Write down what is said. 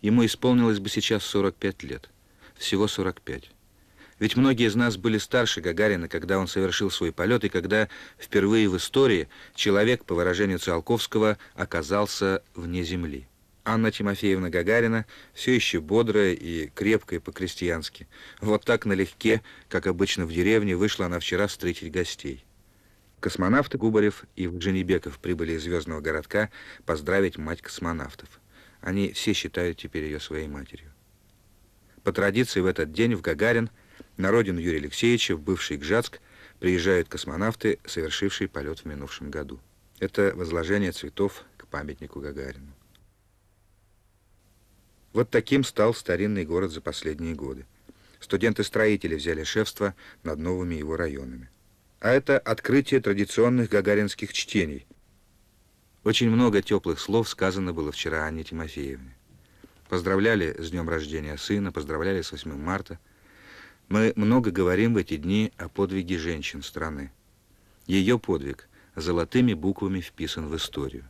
Ему исполнилось бы сейчас 45 лет. Всего 45. Ведь многие из нас были старше Гагарина, когда он совершил свой полет, и когда впервые в истории человек, по выражению Циолковского, оказался вне Земли. Анна Тимофеевна Гагарина все еще бодрая и крепкая по-крестьянски. Вот так налегке, как обычно в деревне, вышла она вчера встретить гостей. Космонавты Губарев и Женебеков прибыли из звездного городка поздравить мать космонавтов. Они все считают теперь ее своей матерью. По традиции в этот день в Гагарин, на родину Юрия Алексеевича, в бывший Гжатск, приезжают космонавты, совершившие полет в минувшем году. Это возложение цветов к памятнику Гагарину. Вот таким стал старинный город за последние годы. Студенты-строители взяли шефство над новыми его районами. А это открытие традиционных гагаринских чтений, очень много теплых слов сказано было вчера Анне Тимофеевне. Поздравляли с днем рождения сына, поздравляли с 8 марта. Мы много говорим в эти дни о подвиге женщин страны. Ее подвиг золотыми буквами вписан в историю.